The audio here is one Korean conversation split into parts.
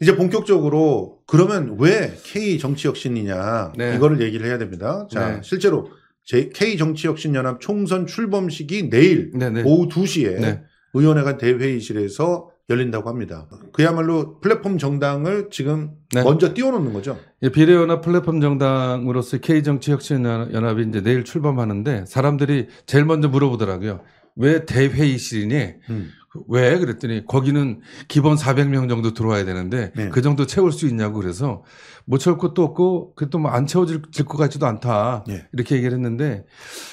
이제 본격적으로 그러면 왜 K 정치 혁신이냐 네. 이거를 얘기를 해야 됩니다. 자 네. 실제로 제 K 정치 혁신 연합 총선 출범식이 내일 네, 네. 오후 2시에 의원회관 대회의실에서 열린다고 합니다. 그야말로 플랫폼 정당을 지금 네. 먼저 띄워놓는 거죠. 예, 비례연합 플랫폼 정당으로서 K 정치 혁신 연합이 이제 내일 출범하는데 사람들이 제일 먼저 물어보더라고요. 왜 대회의실이니? 음. 왜? 그랬더니 거기는 기본 400명 정도 들어와야 되는데 네. 그 정도 채울 수 있냐고 그래서 못 뭐 채울 것도 없고 그또뭐 안 채워질 것 같지도 않다. 네. 이렇게 얘기를 했는데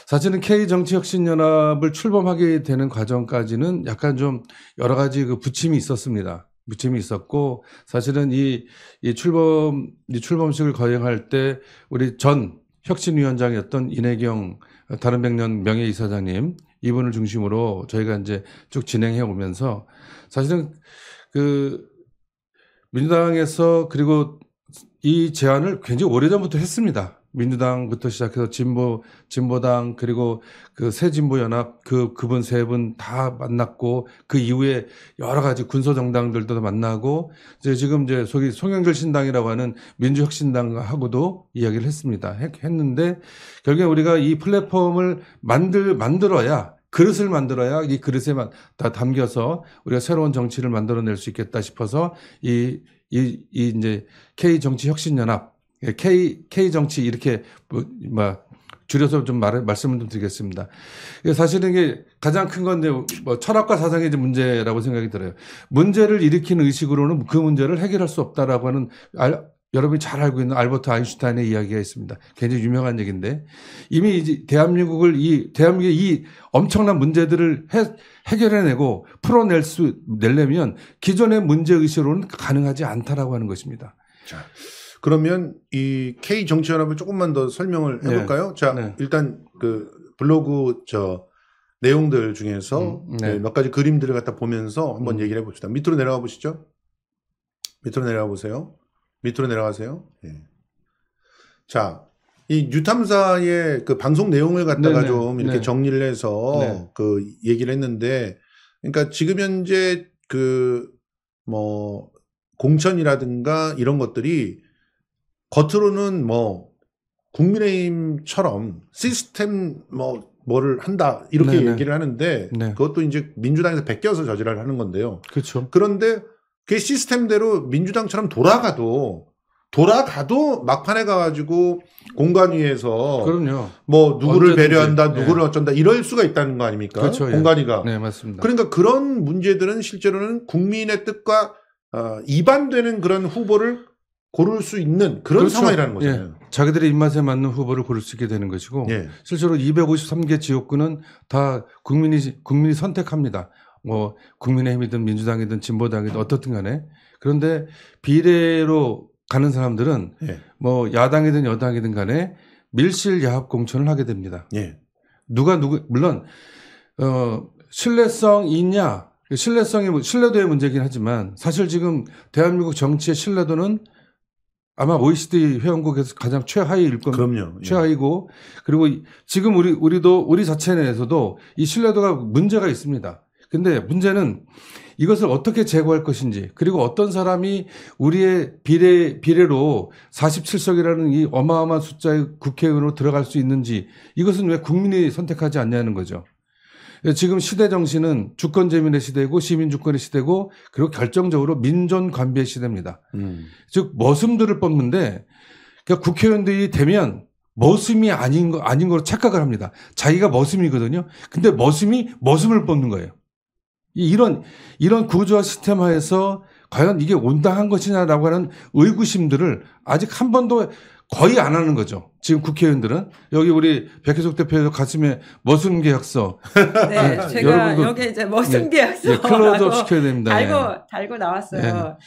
사실은 K 정치혁신연합을 출범하게 되는 과정까지는 약간 좀 여러 가지 그 부침이 있었습니다. 부침이 있었고 사실은 이, 이 출범 이 출범식을 거행할 때 우리 전 혁신위원장이었던 인혜경 다른백년 명예이사장님 이분을 중심으로 저희가 이제 쭉 진행해 오면서 사실은 그 민주당에서 그리고 이 제안을 굉장히 오래전부터 했습니다. 민주당부터 시작해서 진보 진보당 그리고 그 새진보연합 그 그분 세 분 다 만났고 그 이후에 여러 가지 군소 정당들도 만나고 이제 지금 이제 속이 송영길 신당이라고 하는 민주혁신당하고도 이야기를 했습니다. 했, 는데 결국에 우리가 이 플랫폼을 만들 만들어야 그릇을 만들어야 이 그릇에 다 담겨서 우리가 새로운 정치를 만들어낼 수 있겠다 싶어서 이, 이, 이 이제 K 정치 혁신연합 예, K K 정치 이렇게 뭐뭐 뭐, 줄여서 좀 말, 말씀을 좀 드리겠습니다. 사실은 이게 가장 큰 건데 뭐 철학과 사상의 문제라고 생각이 들어요. 문제를 일으키는 의식으로는 그 문제를 해결할 수 없다라고 하는 알, 여러분이 잘 알고 있는 알버트 아인슈타인의 이야기가 있습니다. 굉장히 유명한 얘기인데 이미 이제 대한민국을 이 대한민국의 이 엄청난 문제들을 해, 해결해내고 풀어낼 수 내려면 기존의 문제 의식으로는 가능하지 않다라고 하는 것입니다. 자. 그러면 이 K 정치연합을 조금만 더 설명을 네. 해볼까요? 네. 자, 네. 일단 그 블로그 저 내용들 중에서 음, 네. 네. 몇 가지 그림들을 갖다 보면서 한번 음. 얘기를 해봅시다. 밑으로 내려가 보시죠. 밑으로 내려가 보세요. 밑으로 내려가세요. 예. 자, 이 뉴탐사의 그 방송 내용을 갖다가 네네. 좀 이렇게 네 정리를 해서 네그 얘기를 했는데, 그러니까 지금 현재 그 뭐 공천이라든가 이런 것들이 겉으로는 뭐 국민의힘처럼 시스템 뭐 뭐를 한다 이렇게 네네. 얘기를 하는데 네. 그것도 이제 민주당에서 베껴서 저지랄 하는 건데요. 그렇죠. 그런데 그 시스템대로 민주당처럼 돌아가도 돌아가도 막판에 가가지고 공간 위에서 그럼요. 뭐 누구를 언제든지. 배려한다, 네. 누구를 네. 어쩐다 이럴 수가 있다는 거 아닙니까? 그렇죠, 공간이가. 예. 네 맞습니다. 그러니까 그런 문제들은 실제로는 국민의 뜻과 어, 이반되는 그런 후보를 고를 수 있는 그런 그렇죠. 상황이라는 예. 거잖아요. 예. 자기들의 입맛에 맞는 후보를 고를 수 있게 되는 것이고 예. 실제로 253개 지역구는 다 국민이 국민이 선택합니다. 뭐 국민의힘이든 민주당이든 진보당이든 어떻든 간에 그런데 비례로 가는 사람들은 예. 뭐 야당이든 여당이든 간에 밀실 야합 공천을 하게 됩니다. 예. 누가 누구 물론 어신뢰성 있냐 신뢰성이 뭐 신뢰도의 문제긴 하지만 사실 지금 대한민국 정치의 신뢰도는 아마 OECD 회원국에서 가장 최하위일 겁니다. 그럼요. 예. 최하위고 그리고 지금 우리 우리도 우리 자체 내에서도 이 신뢰도가 문제가 있습니다. 근데 문제는 이것을 어떻게 제거할 것인지 그리고 어떤 사람이 우리의 비례 비례로 47석이라는 이 어마어마한 숫자의 국회의원으로 들어갈 수 있는지 이것은 왜 국민이 선택하지 않냐는 거죠. 예, 지금 시대 정신은 주권 재민의 시대고 시민 주권의 시대고 그리고 결정적으로 민전 관비의 시대입니다. 음. 즉 머슴들을 뽑는데 그러니까 국회의원들이 되면 머슴이 아닌 거 아닌 걸로 착각을 합니다. 자기가 머슴이거든요. 근데 머슴이 머슴을 뽑는 거예요. 이런 이런 구조와 시스템 하에서 과연 이게 온당한 것이냐라고 하는 의구심들을 아직 한 번도 거의 안 하는 거죠. 지금 국회의원들은 여기 우리 백혜석 대표의 가슴에 머슴 계약서. 네, 예, 제가 여기 이제 네, 머슴 예, 계약서 네, 클로즈업 시켜야 됩니다. 달고 예. 달고 나왔어요.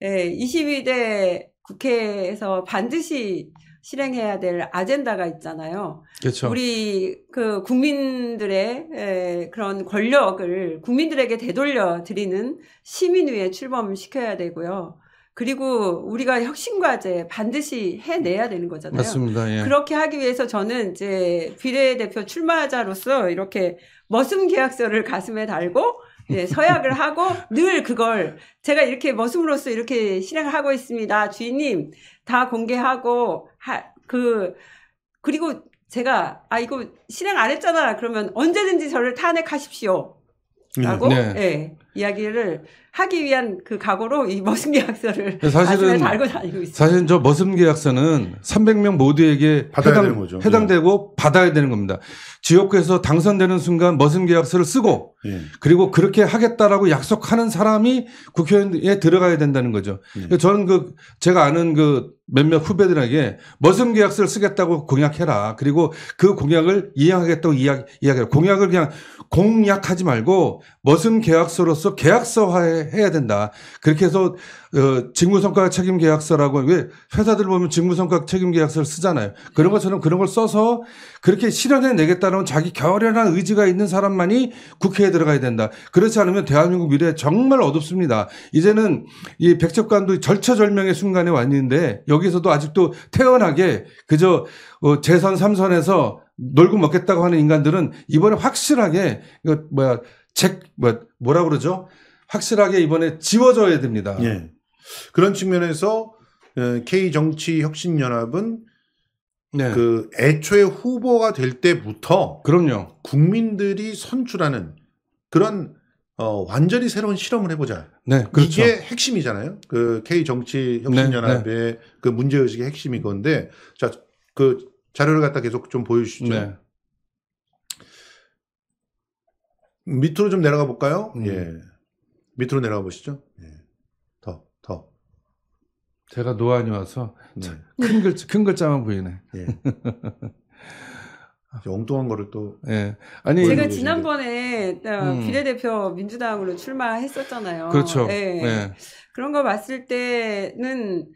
네. 네, 22대 국회에서 반드시 실행해야 될 아젠다가 있잖아요. 그렇죠. 우리 그 국민들의 에, 그런 권력을 국민들에게 되돌려 드리는 시민위에 출범시켜야 되고요. 그리고 우리가 혁신과제 반드시 해내야 되는 거잖아요. 맞습니다. 예. 그렇게 하기 위해서 저는 이제 비례대표 출마자로서 이렇게 머슴 계약서를 가슴에 달고 네, 서약을 하고 늘 그걸 제가 이렇게 머슴으로서 이렇게 실행을 하고 있습니다. 주인님 다 공개하고 하, 그 그리고 제가 아 이거 실행 안 했잖아 그러면 언제든지 저를 탄핵하십시오. 라고 네. 예, 이야기를 하기 위한 그 각오로 이 머슴 계약서를 네, 사실은 달고 다니고 있어요. 사실 저 머슴 계약서는 300명 모두에게 해당, 해당되고 예. 받아야 되는 겁니다. 지역구에서 당선되는 순간 머슴 계약서를 쓰고 예. 그리고 그렇게 하겠다라고 약속하는 사람이 국회의원에 들어가야 된다는 거죠. 예. 그러니까 저는 그 제가 아는 그 몇몇 후배들에게 머슴 계약서를 쓰겠다고 공약해라. 그리고 그 공약을 이행하겠다고 이야기, 이야기해라. 공약을 그냥 공약하지 말고 머슴 계약서로서 계약서화해야 된다. 그렇게 해서 어, 직무성과 책임 계약서라고 왜 회사들 보면 직무성과 책임 계약서를 쓰잖아요. 그런 것처럼 그런 걸 써서 그렇게 실현해 내겠다는 나온 자기 결연한 의지가 있는 사람만이 국회에 들어가야 된다. 그렇지 않으면 대한민국 미래 정말 어둡습니다. 이제는 이 백척관도 절처절명의 순간에 왔는데 여기서도 아직도 태연하게 그저 어, 재선 삼선에서 놀고 먹겠다고 하는 인간들은 이번에 확실하게 이거 뭐야 책 뭐, 뭐라 그러죠? 확실하게 이번에 지워져야 됩니다. 예. 그런 측면에서 K 정치 혁신 연합은 네. 그 애초에 후보가 될 때부터 그럼요. 국민들이 선출하는 그런 어, 완전히 새로운 실험을 해보자. 네, 그렇죠. 이게 핵심이잖아요. 그 K 정치 혁신연합의 네, 네. 그 문제 의식의 핵심이 건데 자 그 자료를 갖다 계속 좀 보여주시죠. 네. 밑으로 좀 내려가 볼까요? 음. 예. 밑으로 내려가 보시죠. 예. 제가 노안이 와서 네. 큰, 글자, 큰 글자만 보이네. 예. 엉뚱한 거를 또. 예. 아니 제가 지난번에 어, 음. 비례대표 민주당으로 출마했었잖아요. 그렇죠. 예. 예. 그런 거 봤을 때는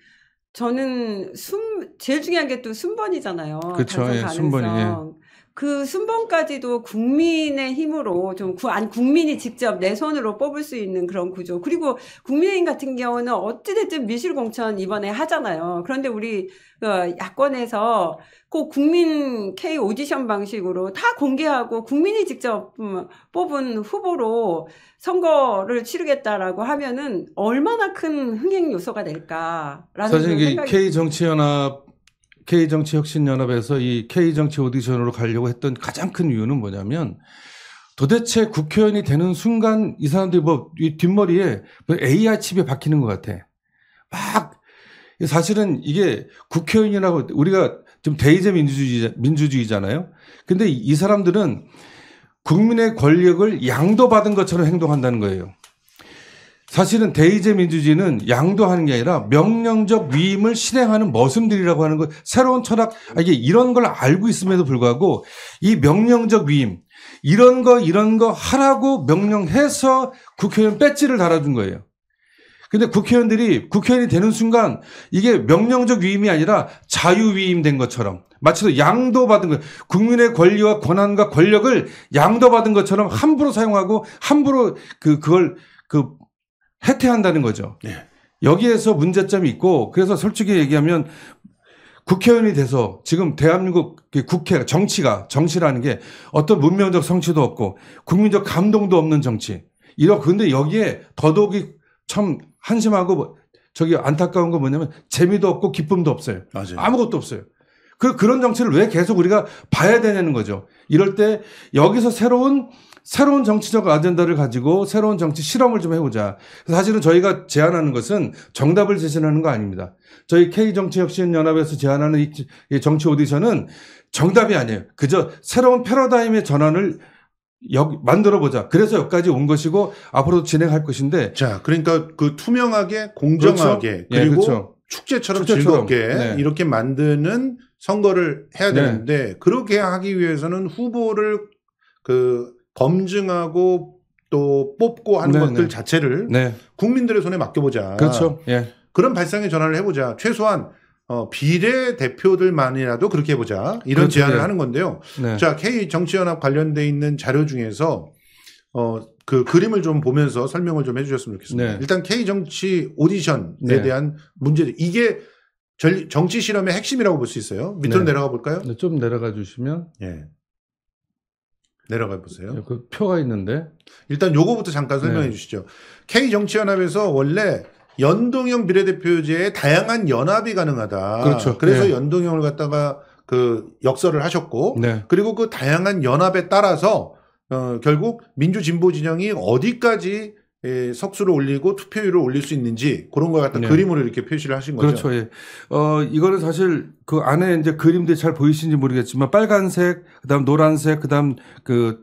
저는 순 제일 중요한 게 또 순번이잖아요. 그렇죠. 예, 순번이. 예. 그 순번까지도 국민의 힘으로 좀 구, 아니 국민이 직접 내 손으로 뽑을 수 있는 그런 구조. 그리고 국민의힘 같은 경우는 어찌됐든 미실공천 이번에 하잖아요. 그런데 우리 그 야권에서 꼭 국민 K 오디션 방식으로 다 공개하고 국민이 직접 음, 뽑은 후보로 선거를 치르겠다라고 하면은 얼마나 큰 흥행 요소가 될까라는 생각 이게 K 정치연합 K정치혁신연합에서 이 K정치 오디션으로 가려고 했던 가장 큰 이유는 뭐냐면 도대체 국회의원이 되는 순간 이 사람들이 뭐이 뒷머리에 그 AI 칩이 박히는 것 같아. 막 사실은 이게 국회의원이라고 우리가 좀 대의제 민주주의, 민주주의잖아요. 근데 이 사람들은 국민의 권력을 양도받은 것처럼 행동한다는 거예요. 사실은 대의제 민주주의는 양도하는 게 아니라 명령적 위임을 실행하는 머슴들이라고 하는 것 새로운 철학 아, 이게 이런 걸 알고 있음에도 불구하고 이 명령적 위임 이런 거 이런 거 하라고 명령해서 국회의원 배지를 달아준 거예요. 근데 국회의원들이 국회의원이 되는 순간 이게 명령적 위임이 아니라 자유위임된 것처럼 마치도 양도받은 것 국민의 권리와 권한과 권력을 양도받은 것처럼 함부로 사용하고 함부로 그 그걸 그 해태한다는 거죠. 네. 여기에서 문제점이 있고 그래서 솔직히 얘기하면 국회의원이 돼서 지금 대한민국 그 국회 정치가 정치라는 게 어떤 문명적 성취도 없고 국민적 감동도 없는 정치. 이런 근데 여기에 더더욱이 참 한심하고 뭐 저기 안타까운 건 뭐냐면 재미도 없고 기쁨도 없어요. 맞아요. 아무것도 없어요. 그 그런 정치를 왜 계속 우리가 봐야 되냐는 거죠. 이럴 때 여기서 새로운 새로운 정치적 아젠다를 가지고 새로운 정치 실험을 좀 해보자. 사실은 저희가 제안하는 것은 정답을 제시하는 거 아닙니다. 저희 K정치혁신연합에서 제안하는 이 정치 오디션은 정답이 아니에요. 그저 새로운 패러다임의 전환을 만들어 보자. 그래서 여기까지 온 것이고 앞으로도 진행할 것인데. 자, 그러니까 그 투명하게 공정하게 그렇죠? 예, 그리고 네, 그렇죠. 축제처럼, 축제처럼, 즐겁게 네. 이렇게 만드는 선거를 해야 네. 되는데 네. 그렇게 하기 위해서는 후보를 그 검증하고 또 뽑고 하는 네네. 것들 네. 자체를 네. 국민들의 손에 맡겨보자. 그렇죠. 예. 그런 발상의 전환을 해보자. 최소한 어, 비례 대표들만이라도 그렇게 해보자. 이런 그렇죠. 제안을 네. 하는 건데요. 네. 자, K 정치연합 관련돼 있는 자료 중에서 어, 그 그림을 좀 보면서 설명을 좀 해주셨으면 좋겠습니다. 네. 일단 K 정치 오디션에 네. 대한 문제 이게 전, 정치 실험의 핵심이라고 볼 수 있어요. 밑으로 내려가 볼까요? 좀 내려가 주시면. 예. 내려가 보세요. 네, 그 표가 있는데 일단 요거부터 잠깐 네. 설명해 네. 주시죠. K 정치연합에서 원래 연동형 비례대표제에 다양한 연합이 가능하다. 그렇죠. 그래서 네. 연동형을 갖다가 그 역설을 하셨고 네. 그리고 그 다양한 연합에 따라서 어, 결국 민주진보 진영이 어디까지 예, 석수를 올리고 투표율을 올릴 수 있는지 그런 걸 갖다 네. 그림으로 이렇게 표시를 하신 거죠. 그렇죠. 예. 어, 이거는 사실 그 안에 이제 그림들이 잘 보이시는지 모르겠지만 빨간색, 그다음 노란색, 그다음 그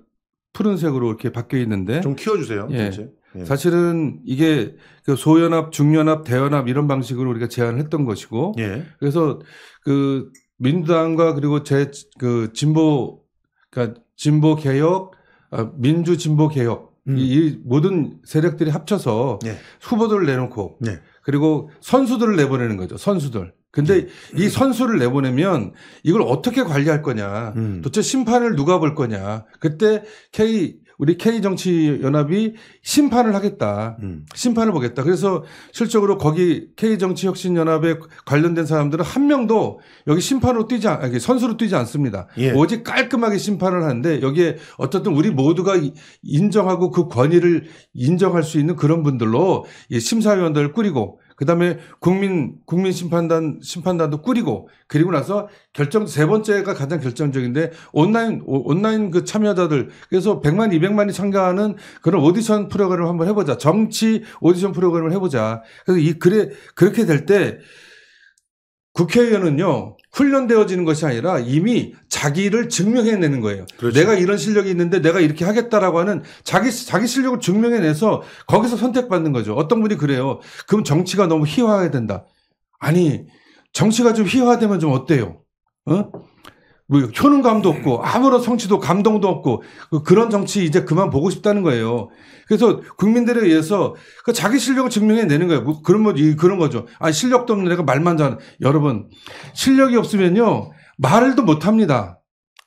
푸른색으로 이렇게 바뀌어 있는데 좀 키워 주세요. 예. 예. 사실은 이게 그 소연합, 중연합, 대연합 이런 방식으로 우리가 제안을 했던 것이고 예. 그래서 그 민주당과 그리고 제 그 진보 그러니까 진보 개혁 아, 민주 진보 개혁 음. 이 모든 세력들이 합쳐서 네. 후보들을 내놓고 네. 그리고 선수들을 내보내는 거죠. 선수들. 근데 네. 이 선수를 내보내면 이걸 어떻게 관리할 거냐. 음. 도대체 심판을 누가 볼 거냐. 그때 K 우리 K정치연합이 심판을 하겠다. 음. 심판을 보겠다. 그래서 실적으로 거기 K정치혁신연합에 관련된 사람들은 한 명도 여기 심판으로 뛰지, 아니, 선수로 뛰지 않습니다. 예. 오직 깔끔하게 심판을 하는데 여기에 어쨌든 우리 모두가 인정하고 그 권위를 인정할 수 있는 그런 분들로 심사위원들을 꾸리고 그다음에 국민 국민 심판단 심판단도 꾸리고 그리고 나서 결정 세 번째가 가장 결정적인데 온라인 온라인 그 참여자들 그래서 100만 200만이 참가하는 그런 오디션 프로그램을 한번 해보자 정치 오디션 프로그램을 해보자 그래서 이 그래 그렇게 될 때 국회의원은요 훈련되어지는 것이 아니라 이미 자기를 증명해내는 거예요. 그렇죠. 내가 이런 실력이 있는데 내가 이렇게 하겠다라고 하는 자기 자기 실력을 증명해내서 거기서 선택받는 거죠. 어떤 분이 그래요. 그럼 정치가 너무 희화해야 된다. 아니 정치가 좀 희화되면 좀 어때요? 어? 뭐 효능감도 없고 아무런 성취도 감동도 없고 그, 그런 정치 이제 그만 보고 싶다는 거예요. 그래서 국민들에 의해서 그 자기 실력을 증명해내는 거예요. 뭐 그런 뭐 그런 거죠. 아 실력도 없는 내가 말만 잘. 여러분 실력이 없으면요 말도 못합니다.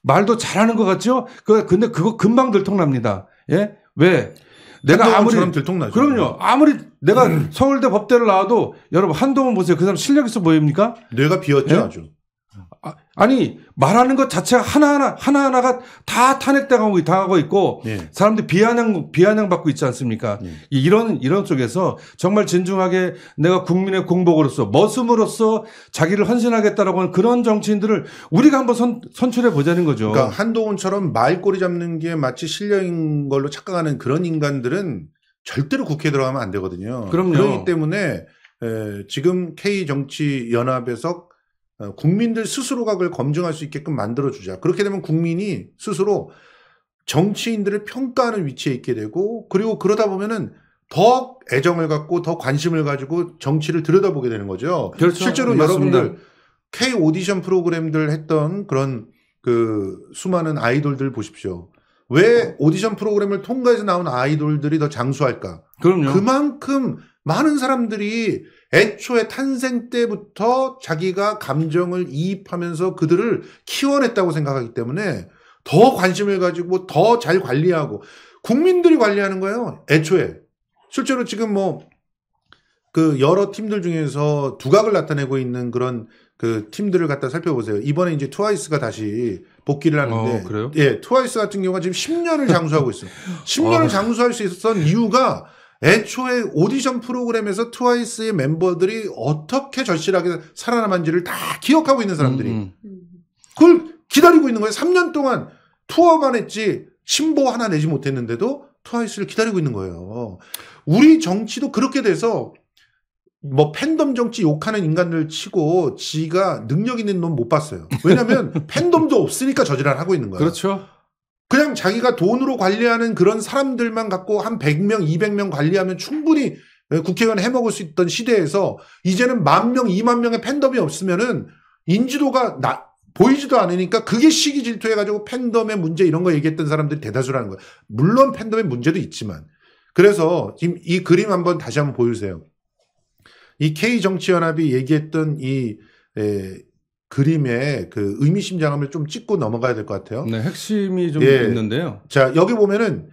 말도 잘하는 것 같죠? 그 근데 그거 금방 들통납니다. 예? 왜? 내가 아무리 들통나죠. 그럼요. 아무리 내가 음. 서울대 법대를 나와도 여러분 한동훈 보세요. 그 사람 실력 있어 보입니까? 뇌가 비었죠, 예? 아주. 아, 아니 말하는 것 자체가 하나하나 하나하나가 다 탄핵당하고 당하고 있고 네. 예. 사람들 비아냥 비아냥 받고 있지 않습니까? 네. 이런 이런 쪽에서 정말 진중하게 내가 국민의 공복으로서 머슴으로서 자기를 헌신하겠다라고 하는 그런 정치인들을 우리가 한번 선, 선출해 보자는 거죠. 그러니까 한동훈처럼 말꼬리 잡는 게 마치 실력인 걸로 착각하는 그런 인간들은 절대로 국회에 들어가면 안 되거든요. 그럼요. 그렇기 때문에 에, 지금 K 정치 연합에서 어, 국민들 스스로가 그걸 검증할 수 있게끔 만들어주자. 그렇게 되면 국민이 스스로 정치인들을 평가하는 위치에 있게 되고 그리고 그러다 보면은 더 애정을 갖고 더 관심을 가지고 정치를 들여다보게 되는 거죠. 그렇죠. 실제로 맞습니다. 여러분들 K 오디션 프로그램들 했던 그런 그 수많은 아이돌들 보십시오. 왜 오디션 프로그램을 통과해서 나온 아이돌들이 더 장수할까? 그럼요. 그만큼 많은 사람들이 애초에 탄생 때부터 자기가 감정을 이입하면서 그들을 키워냈다고 생각하기 때문에 더 관심을 가지고 더 잘 관리하고 국민들이 관리하는 거예요. 애초에. 실제로 지금 뭐 그 여러 팀들 중에서 두각을 나타내고 있는 그런 그 팀들을 갖다 살펴보세요. 이번에 이제 트와이스가 다시 복귀를 어, 하는데 어, 예, 트와이스 같은 경우가 지금 10년을 장수하고 있어요. 10년을 어. 장수할 수 있었던 이유가 애초에 오디션 프로그램에서 트와이스의 멤버들이 어떻게 절실하게 살아남았는지를 다 기억하고 있는 사람들이 음, 음. 그걸 기다리고 있는 거예요. 3년 동안 투어만 했지 침보 하나 내지 못했는데도 트와이스를 기다리고 있는 거예요. 우리 정치도 그렇게 돼서 뭐 팬덤 정치 욕하는 인간들 치고 지가 능력 있는 놈 못 봤어요. 왜냐하면 팬덤도 없으니까 저지랄 하고 있는 거예요. 그렇죠. 그냥 자기가 돈으로 관리하는 그런 사람들만 갖고 한 100명, 200명 관리하면 충분히 예, 국회의원 해먹을 수 있던 시대에서 이제는 만 명, 2만 명의 팬덤이 없으면은 인지도가 나, 보이지도 않으니까 그게 시기 질투해가지고 팬덤의 문제 이런 거 얘기했던 사람들이 대다수라는 거예요. 물론 팬덤의 문제도 있지만. 그래서 지금 이 그림 한번 다시 한번 보여주세요. 이 K정치연합이 얘기했던 이, 에, 그림의 그 의미심장함을 좀 찍고 넘어가야 될 것 같아요. 네, 핵심이 좀 예. 있는데요. 자, 여기 보면은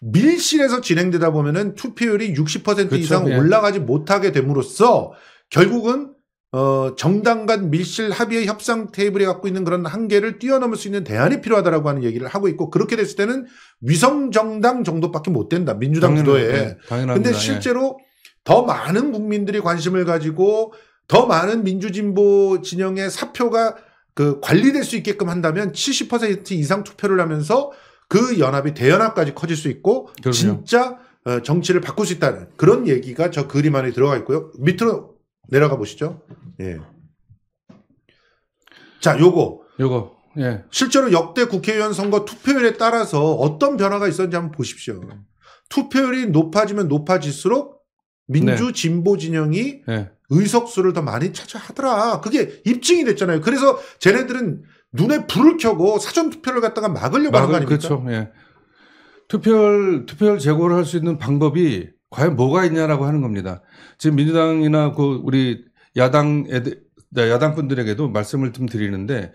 밀실에서 진행되다 보면은 투표율이 60% 그쵸, 이상 그 올라가지 못하게 됨으로써 결국은 어, 정당 간 밀실 합의의 협상 테이블에 갖고 있는 그런 한계를 뛰어넘을 수 있는 대안이 필요하다라고 하는 얘기를 하고 있고 그렇게 됐을 때는 위성 정당 정도밖에 못 된다. 민주당 당연히, 도에 네, 당연합니다. 근데 실제로 예. 더 많은 국민들이 관심을 가지고 더 많은 민주진보 진영의 사표가 그 관리될 수 있게끔 한다면 70% 이상 투표를 하면서 그 연합이 대연합까지 커질 수 있고 그럼요. 진짜 어, 정치를 바꿀 수 있다는 그런 얘기가 저 그림 안에 들어가 있고요. 밑으로 내려가 보시죠. 예. 자, 요거. 요거. 예. 실제로 역대 국회의원 선거 투표율에 따라서 어떤 변화가 있었는지 한번 보십시오. 투표율이 높아지면 높아질수록 민주 네. 진보 진영이 네. 의석수를 더 많이 차지하더라. 그게 입증이 됐잖아요. 그래서 쟤네들은 눈에 불을 켜고 사전 투표를 갖다가 막으려고 막을, 하는 거 아닙니까? 그렇죠. 예. 투표를 투표율 제고를 할 수 있는 방법이 과연 뭐가 있냐라고 하는 겁니다. 지금 민주당이나 그 우리 야당 애들, 네, 야당 분들에게도 말씀을 좀 드리는데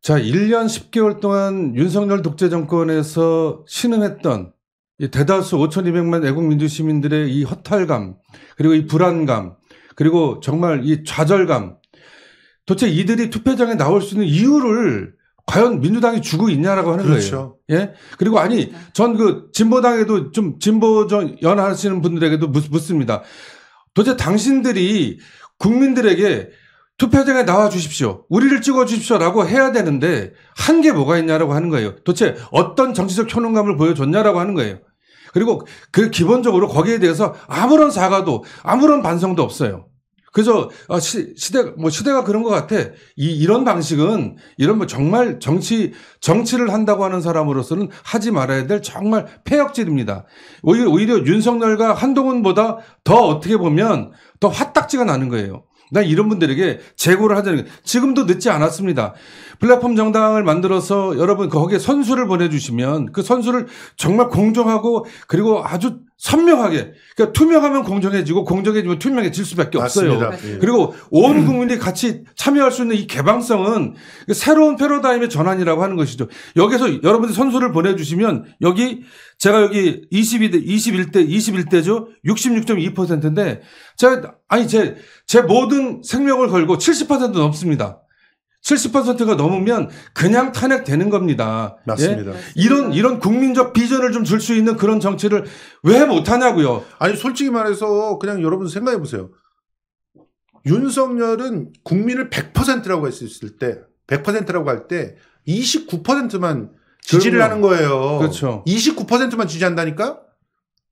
자, 1년 10개월 동안 윤석열 독재 정권에서 신음했던 이 대다수 5,200만 애국 민주 시민들의 이 허탈감 그리고 이 불안감 그리고 정말 이 좌절감 도대체 이들이 투표장에 나올 수 있는 이유를 과연 민주당이 주고 있냐라고 하는 그렇죠. 거예요. 예. 그리고 아니 전 그 진보당에도 좀 진보 전 연하시는 분들에게도 묻습니다. 도대체 당신들이 국민들에게 투표장에 나와 주십시오. 우리를 찍어 주십시오라고 해야 되는데 한 게 뭐가 있냐라고 하는 거예요. 도대체 어떤 정치적 효능감을 보여줬냐라고 하는 거예요. 그리고 그 기본적으로 거기에 대해서 아무런 사과도 아무런 반성도 없어요. 그래서 아, 시, 시대 뭐 시대가 그런 것 같아. 이 이런 방식은 이런 뭐 정말 정치 정치를 한다고 하는 사람으로서는 하지 말아야 될 정말 폐역질입니다. 오히려 오히려 윤석열과 한동훈보다 더 어떻게 보면 더 화딱지가 나는 거예요. 난 이런 분들에게 재고를 하자는 거예요. 지금도 늦지 않았습니다. 플랫폼 정당을 만들어서 여러분 거기에 선수를 보내주시면 그 선수를 정말 공정하고 그리고 아주 선명하게 그러니까 투명하면 공정해지고 공정해지면 투명해질 수밖에 없어요. 맞습니다. 예. 그리고 온 국민이 같이 참여할 수 있는 이 개방성은 그 새로운 패러다임의 전환이라고 하는 것이죠. 여기서 여러분들 선수를 보내주시면 여기 제가 여기 22대 21대 21대죠 66.2%인데 제가 아니 제 제 모든 생명을 걸고 70% 넘습니다. 70%가 넘으면 그냥 탄핵되는 겁니다. 예? 맞습니다. 예? 이런 이런 국민적 비전을 좀 줄 수 있는 그런 정치를 왜 못하냐고요. 아니 솔직히 말해서 그냥 여러분 생각해 보세요. 윤석열은 국민을 100%라고 했을 때 100%라고 할 때 29%만 지지를 그럼요. 하는 거예요. 그렇죠. 29%만 지지한다니까?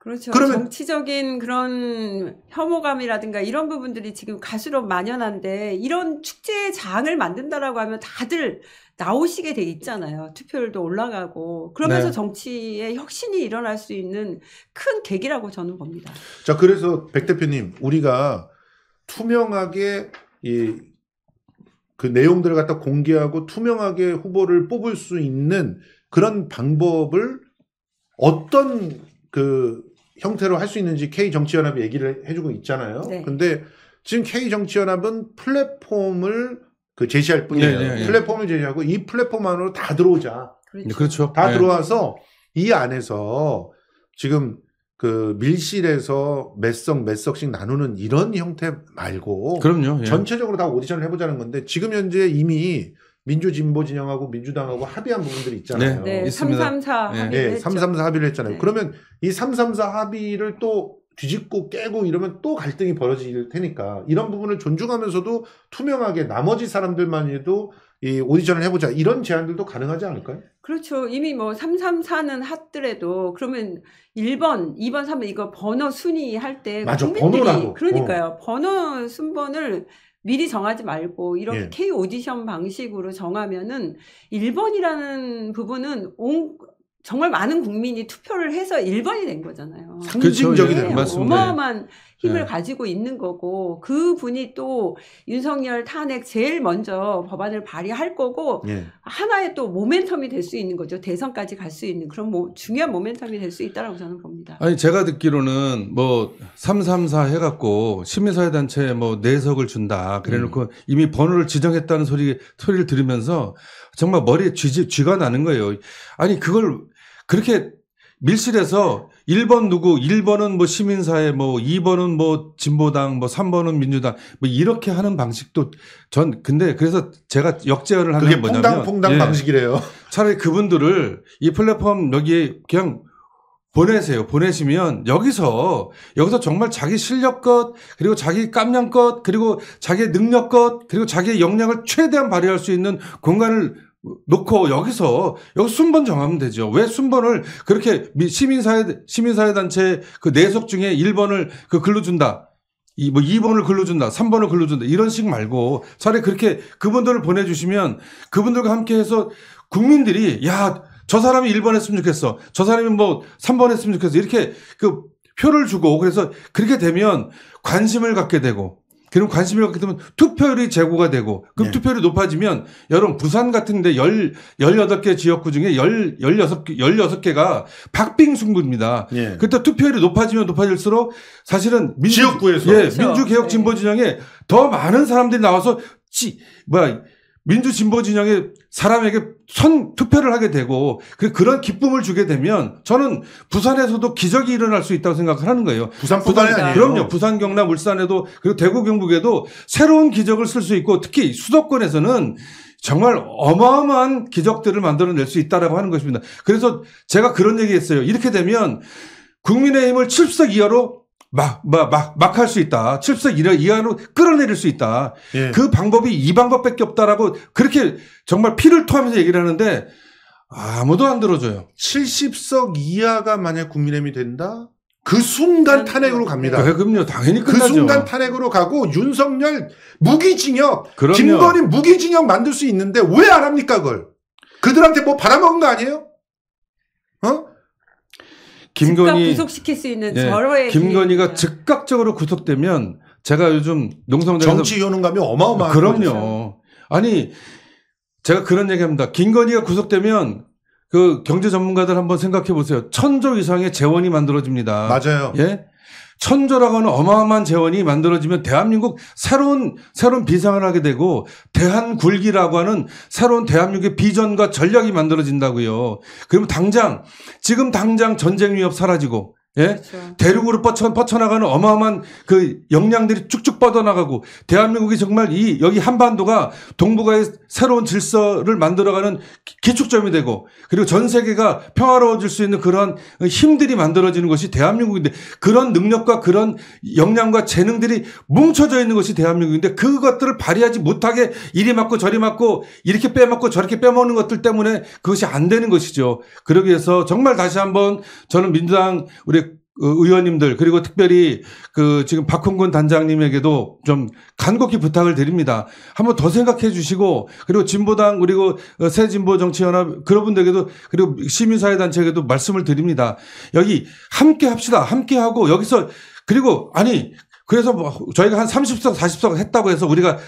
그렇죠. 그러면 정치적인 그런 혐오감이라든가 이런 부분들이 지금 가수로 만연한데 이런 축제의 장을 만든다라고 하면 다들 나오시게 돼 있잖아요. 투표율도 올라가고 그러면서 네. 정치의 혁신이 일어날 수 있는 큰 계기라고 저는 봅니다. 자, 그래서 백 대표님 우리가 투명하게 이 그 내용들을 갖다 공개하고 투명하게 후보를 뽑을 수 있는 그런 방법을 어떤 그 형태로 할 수 있는지 k 정치연합 얘기를 해주고 있잖아요. 네. 근데 지금 K정치연합은 플랫폼을 그 제시할 뿐이에요. 네, 네, 네. 플랫폼을 제시하고 이 플랫폼 안으로 다 들어오자. 그렇죠. 네, 그렇죠. 다 네. 들어와서 이 안에서 지금 그 밀실에서 몇 석, 몇 석씩 나누는 이런 형태 말고 그럼요. 예. 전체적으로 다 오디션을 해보자는 건데 지금 현재 이미 민주진보진영하고 민주당하고 합의한 부분들이 있잖아요. 네, 네334 합의를 네, 3 3 합의를 했잖아요. 네. 그러면 이 334 합의를 또 뒤집고 깨고 이러면 또 갈등이 벌어질 테니까 이런 부분을 존중하면서도 투명하게 나머지 사람들만해도이 오디션을 해보자 이런 제안들도 가능하지 않을까요? 그렇죠. 이미 뭐 334는 핫더라도 그러면 1번, 2번, 3번 이거 번호 순위 할때 국민들이 번호라고. 그러니까요. 어. 번호 순번을 미리 정하지 말고 이렇게 예. K 오디션 방식으로 정하면은 1번이라는 부분은 온 정말 많은 국민이 투표를 해서 1번이 된 거잖아요. 상징적인 네. 그렇죠. 예. 말씀. 어마어마한 힘을 네. 가지고 있는 거고 그 분이 또 윤석열 탄핵 제일 먼저 법안을 발의할 거고 네. 하나의 또 모멘텀이 될 수 있는 거죠 대선까지 갈 수 있는 그런 뭐 중요한 모멘텀이 될 수 있다라고 저는 봅니다. 아니 제가 듣기로는 뭐 삼삼사 해갖고 시민사회단체 뭐 내석을 네 준다 그래놓고 음. 이미 번호를 지정했다는 소리 소리를 들으면서 정말 머리에 쥐 쥐가 나는 거예요. 아니 그걸 그렇게 밀실에서 1번 누구, 1번은 뭐 시민사회, 뭐 2번은 뭐 진보당, 뭐 3번은 민주당, 뭐 이렇게 하는 방식도 전 근데 그래서 제가 역제어를 하는 게 뭐냐면 퐁당 퐁당 예, 방식이래요. 차라리 그분들을 이 플랫폼 여기에 그냥 보내세요. 보내시면 여기서 여기서 정말 자기 실력껏 그리고 자기 깜냥껏 그리고 자기의 능력껏 그리고 자기의 역량을 최대한 발휘할 수 있는 공간을 놓고 여기서 여기 순번 정하면 되죠. 왜 순번을 그렇게 시민사회 시민사회 단체 그 내석 중에 1번을 그 글로 준다. 이뭐 2번을 글로 준다. 3번을 글로 준다. 이런 식 말고 차라리 그렇게 그분들을 보내 주시면 그분들과 함께 해서 국민들이 야, 저 사람이 1번 했으면 좋겠어. 저 사람이 뭐 3번 했으면 좋겠어. 이렇게 그 표를 주고 그래서 그렇게 되면 관심을 갖게 되고 그럼 관심을 갖게 되면 투표율이 제고가 되고 그 네. 투표율이 높아지면 여러분 부산 같은데 1 8개 지역구 중에 1 6개열여 개가 박빙 승부입니다. 네. 예. 그때 투표율이 높아지면 높아질수록 사실은 민주, 지역구에서 예, 그렇죠. 민주개혁진보진영에 네. 더 많은 사람들이 나와서 지 뭐야 민주 진보 진영에 사람에게 선 투표를 하게 되고 그 그런 기쁨을 주게 되면 저는 부산에서도 기적이 일어날 수 있다고 생각을 하는 거예요. 부산 부산, 아니에요. 그럼요. 부산, 경남, 울산에도 그리고 대구, 경북에도 새로운 기적을 쓸 수 있고 특히 수도권에서는 정말 어마어마한 기적들을 만들어낼 수 있다라고 하는 것입니다. 그래서 제가 그런 얘기했어요. 이렇게 되면 국민의힘을 70석 이하로 막, 막, 막, 막 할 수 있다. 7석 이하로 끌어내릴 수 있다. 예. 그 방법이 이 방법밖에 없다라고 그렇게 정말 피를 토하면서 얘기를 하는데 아무도 안 들어줘요. 70석 이하가 만약 국민의힘이 된다? 그 순간 네, 탄핵으로 네. 갑니다. 그럼요. 당연히 그 끝나죠. 그 순간 탄핵으로 가고 윤석열 무기징역, 그럼요. 김건희 무기징역 만들 수 있는데 왜 안 합니까 그걸? 그들한테 뭐 바라먹은 거 아니에요? 김건희 구속시킬 수 있는 네. 절호의 김건희가 즉각적으로 구속되면 제가 요즘 농성장에서 정치 요원 감이 어마어마한 그럼요. 거죠. 아니 제가 그런 얘기합니다. 김건희가 구속되면 그 경제 전문가들 한번 생각해 보세요. 천조 이상의 재원이 만들어집니다. 맞아요. 예? 천조라고 하는 어마어마한 재원이 만들어지면 대한민국 새로운 새로운 비상을 하게 되고 대한굴기라고 하는 새로운 대한민국의 비전과 전략이 만들어진다고요. 그러면 당장 지금 당장 전쟁 위협 사라지고 예? 그렇죠. 대륙으로 뻗쳐, 뻗쳐나가는 어마어마한 그 역량들이 쭉쭉 뻗어나가고 대한민국이 정말 이 여기 한반도가 동북아의 새로운 질서를 만들어가는 기축점이 되고 그리고 전 세계가 평화로워질 수 있는 그런 힘들이 만들어지는 것이 대한민국인데 그런 능력과 그런 역량과 재능들이 뭉쳐져 있는 것이 대한민국인데 그것들을 발휘하지 못하게 이리 맞고 저리 맞고 이렇게 빼먹고 저렇게 빼먹는 것들 때문에 그것이 안 되는 것이죠. 그러기 위해서 정말 다시 한번 저는 민주당 우리 의원님들 그리고 특별히 그 지금 박홍근 단장님에게도 좀 간곡히 부탁을 드립니다. 한번 더 생각해 주시고 그리고 진보당 그리고 새 진보 정치연합 그런 분들에게도 그리고 시민사회 단체에게도 말씀을 드립니다. 여기 함께 합시다. 함께 하고 여기서 그리고 아니 그래서 뭐 저희가 한 30석 40석 했다고 해서 우리가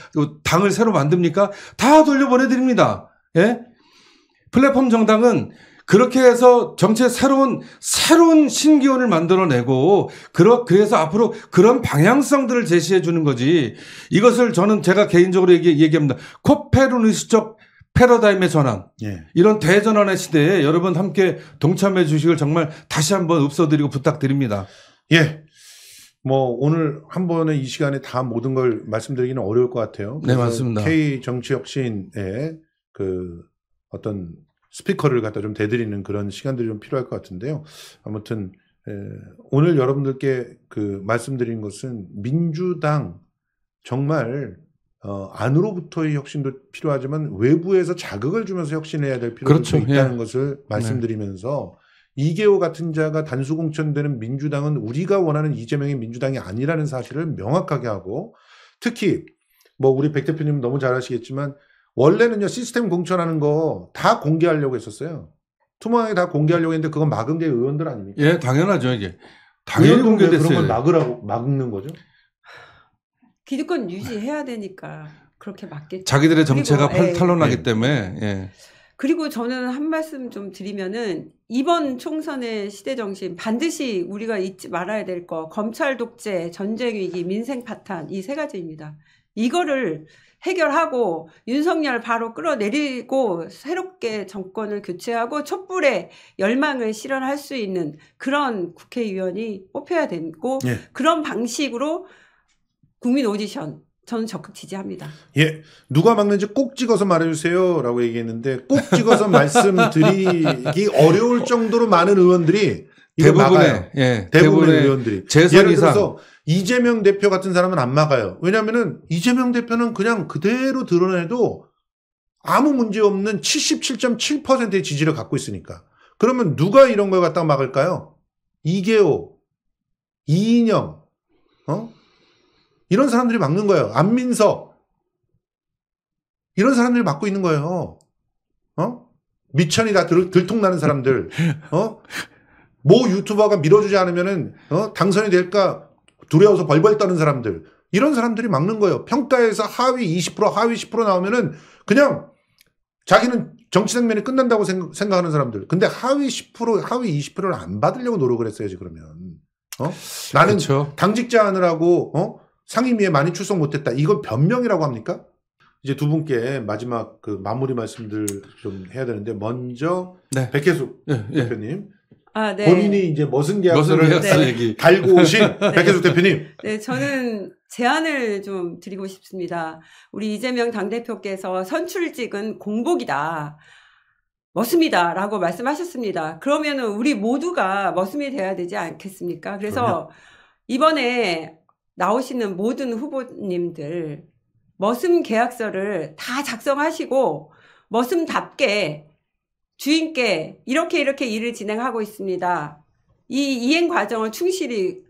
당을 새로 만듭니까? 다 돌려보내 드립니다. 예? 플랫폼 정당은 그렇게 해서 정치의 새로운 새로운 신기원을 만들어내고 그러 그래서 앞으로 그런 방향성들을 제시해 주는 거지. 이것을 저는 제가 개인적으로 얘기, 얘기합니다. 코페르니스적 패러다임의 전환. 예. 이런 대전환의 시대에 여러분 함께 동참해 주시길 정말 다시 한번 읍서드리고 부탁드립니다. 예. 뭐 오늘 한 번에 이 시간에 다 모든 걸 말씀드리기는 어려울 것 같아요. 네, 맞습니다. K 정치 혁신의 그 어떤 스피커를 갖다 좀 대드리는 그런 시간들이 좀 필요할 것 같은데요. 아무튼 에, 오늘 여러분들께 그 말씀드린 것은 민주당 정말 어, 안으로부터의 혁신도 필요하지만 외부에서 자극을 주면서 혁신해야 될 필요가 그렇죠. 있다는 예. 것을 네. 말씀드리면서 네. 이계호 같은 자가 단수공천되는 민주당은 우리가 원하는 이재명의 민주당이 아니라는 사실을 명확하게 하고 특히 뭐 우리 백 대표님 너무 잘 아시겠지만 원래는요 시스템 공천하는 거 다 공개하려고 했었어요. 투명하게 다 공개하려고 했는데 그건 막은 게 의원들 아닙니까? 예, 당연하죠 이게 당연히 공개됐어요. 그런 건 막으라고 막는 거죠. 기득권 유지해야 되니까 그렇게 막겠죠. 자기들의 정체가 그리고, 예. 탄론하기 예. 때문에. 예. 그리고 저는 한 말씀 좀 드리면은 이번 총선의 시대 정신 반드시 우리가 잊지 말아야 될거 검찰 독재, 전쟁 위기, 민생 파탄 이 세 가지입니다. 이거를 해결하고 윤석열 바로 끌어내리고 새롭게 정권을 교체하고 촛불의 열망을 실현할 수 있는 그런 국회의원이 뽑혀야 되고 예. 그런 방식으로 국민 오디션 저는 적극 지지합니다. 예. 누가 막는지 꼭 찍어서 말해주세요. 라고 얘기했는데 꼭 찍어서 말씀드리기 어려울 정도로 많은 의원들이 대부분의, 요 예, 대부분의, 대부분의 의원들이. 예를 들어서 이재명 대표 같은 사람은 안 막아요. 왜냐면은 이재명 대표는 그냥 그대로 드러내도 아무 문제 없는 77.7%의 지지를 갖고 있으니까. 그러면 누가 이런 걸 갖다 막을까요? 이계호, 이인영, 어? 이런 사람들이 막는 거예요. 안민석. 이런 사람들이 막고 있는 거예요. 어? 미천이 다 들, 들통나는 사람들. 어? 모 유튜버가 밀어주지 않으면은, 어? 당선이 될까 두려워서 벌벌 떠는 사람들 이런 사람들이 막는 거예요. 평가에서 하위 20% 하위 10% 나오면은 그냥 자기는 정치 생명이 끝난다고 생각, 하는 사람들. 근데 하위 10% 하위 20%를 안 받으려고 노력을 했어야지 그러면. 어? 나는 그렇죠. 당직자 하느라고 어? 상임위에 많이 출석 못했다. 이건 변명이라고 합니까? 이제 두 분께 마지막 그 마무리 말씀들 좀 해야 되는데 먼저 네. 백혜수 네, 예, 예. 대표님. 네. 아, 네. 본인이 이제 머슴 계약서를 네. 달고 오신 네. 백혜숙 대표님. 네, 저는 제안을 좀 드리고 싶습니다. 우리 이재명 당대표께서 선출직은 공복이다. 멋습니다. 라고 말씀하셨습니다. 그러면은 우리 모두가 머슴이 돼야 되지 않겠습니까? 그래서 이번에 나오시는 모든 후보님들 머슴 계약서를 다 작성하시고 머슴답게 주인께 이렇게 이렇게 일을 진행하고 있습니다. 이 이행 과정을 충실히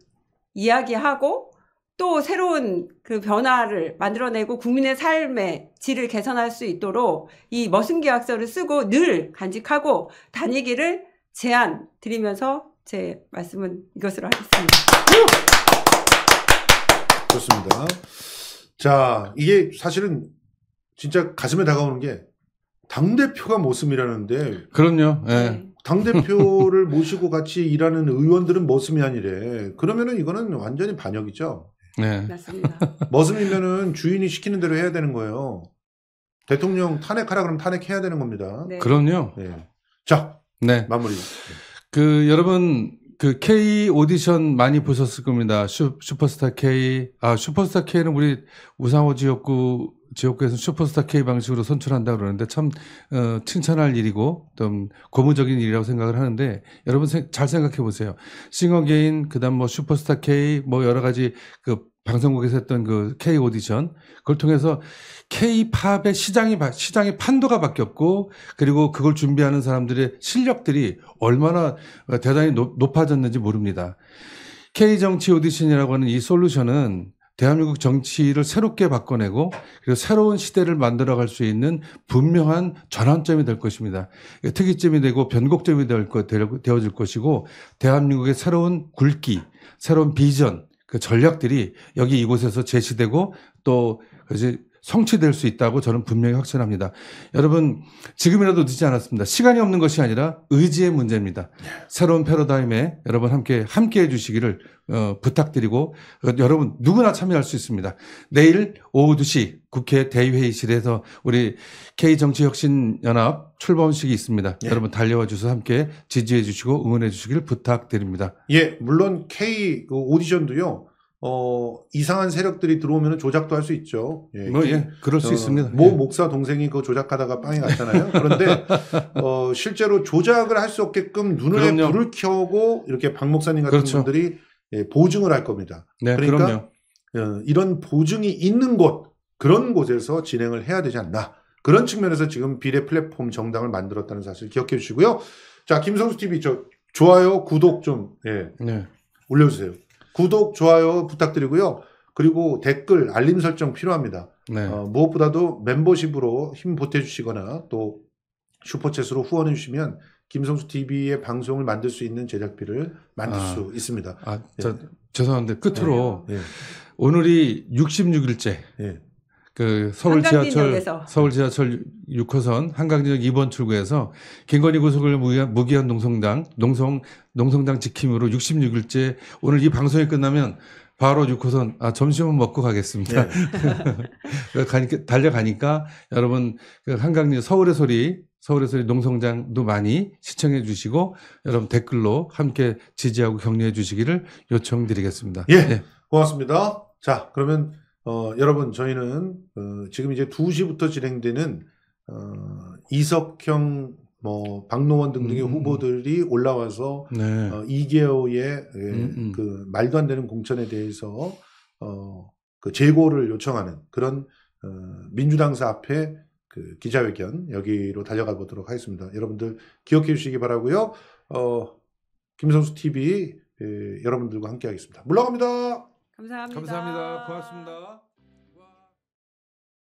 이야기하고 또 새로운 그 변화를 만들어내고 국민의 삶의 질을 개선할 수 있도록 이 머슴 계약서를 쓰고 늘 간직하고 다니기를 제안 드리면서 제 말씀은 이것으로 하겠습니다. 좋습니다. 자, 이게 사실은 진짜 가슴에 다가오는 게당 대표가 모습이라는데. 그럼요. 예. 네. 당 대표를 모시고 같이 일하는 의원들은 모슴이 아니래. 그러면은 이거는 완전히 반역이죠. 네. 맞습니다. 머슴이면은 주인이 시키는 대로 해야 되는 거예요. 대통령 탄핵하라 그러면 탄핵해야 되는 겁니다. 네. 그럼요. 네. 자, 네. 마무리. 그 여러분 그 K 오디션 많이 보셨을 겁니다. 슈, 슈퍼스타 K. 아, 슈퍼스타 K는 우리 우상호 지역구 지역구에서 슈퍼스타 K 방식으로 선출한다 그러는데 참 어, 칭찬할 일이고 좀 고무적인 일이라고 생각을 하는데 여러분 세, 잘 생각해 보세요. 싱어게인 그다음 뭐 슈퍼스타 K 뭐 여러 가지 그 방송국에서 했던 그 K 오디션 그걸 통해서 K 팝의 시장이 시장의 판도가 바뀌었고 그리고 그걸 준비하는 사람들의 실력들이 얼마나 어, 대단히 높아졌는지 모릅니다. K 정치 오디션이라고 하는 이 솔루션은 대한민국 정치를 새롭게 바꿔내고 그리고 새로운 시대를 만들어갈 수 있는 분명한 전환점이 될 것입니다. 특이점이 되고 변곡점이 될 것, 되어질 것이고 대한민국의 새로운 굵기, 새로운 비전, 그 전략들이 여기 이곳에서 제시되고 또 이제 성취될 수 있다고 저는 분명히 확신합니다. 여러분 지금이라도 늦지 않았습니다. 시간이 없는 것이 아니라 의지의 문제입니다. 네. 새로운 패러다임에 여러분 함께 함께해 주시기를 어, 부탁드리고 여러분 누구나 참여할 수 있습니다. 내일 오후 2시 국회 대의회의실에서 우리 K정치혁신연합 출범식이 있습니다. 예. 여러분 달려와 주셔서 함께 지지해 주시고 응원해 주시길 부탁드립니다. 예, 물론 K 그 오디션도요. 어, 이상한 세력들이 들어오면 조작도 할 수 있죠. 예, 뭐, 예, 예, 그럴 수 어, 있습니다. 모 예. 목사 동생이 그 조작하다가 빵이 갔잖아요. 그런데, 어, 실제로 조작을 할 수 없게끔 눈을 그럼요. 불을 켜고 이렇게 박 목사님 같은 그렇죠. 분들이 예, 보증을 할 겁니다. 네, 그러니까, 어, 이런 보증이 있는 곳, 그런 곳에서 진행을 해야 되지 않나. 그런 측면에서 지금 비례 플랫폼 정당을 만들었다는 사실 기억해 주시고요. 자, 김성수 TV 저 좋아요, 구독 좀, 예. 네. 올려주세요. 구독, 좋아요 부탁드리고요. 그리고 댓글, 알림 설정 필요합니다. 네. 어, 무엇보다도 멤버십으로 힘 보태주시거나 또 슈퍼챗으로 후원해 주시면 김성수 TV의 방송을 만들 수 있는 제작비를 만들 아, 수 있습니다. 아, 예. 죄송한데 끝으로 예. 예. 오늘이 66일째. 그 서울 지하철 서울 지하철 6호선 한강역 2번 출구에서 김건희 구속을 무기한 농성당 농성 농성당 지킴으로 66일째 오늘 이 방송이 끝나면 바로 6호선 아 점심은 먹고 가겠습니다. 네. 그 가니까 달려가니까 여러분 그 한강역 서울의 소리 서울의 소리 농성장도 많이 시청해 주시고 여러분 댓글로 함께 지지하고 격려해 주시기를 요청드리겠습니다. 예. 네. 고맙습니다. 자, 그러면 어, 여러분 저희는 어, 지금 이제 2시부터 진행되는 어, 이석형 뭐 박노원 등등의 음. 음, 음. 후보들이 올라와서 네. 어, 2개월의 예, 음, 그 말도 안 되는 공천에 대해서 어, 그 재고를 요청하는 그런 어, 민주당사 앞에 그 기자회견 여기로 달려가 보도록 하겠습니다. 여러분들 기억해 주시기 바라고요. 어, 김성수 TV 예, 여러분들과 함께 하겠습니다. 물러갑니다. 감사합니다. 감사합니다. 고맙습니다.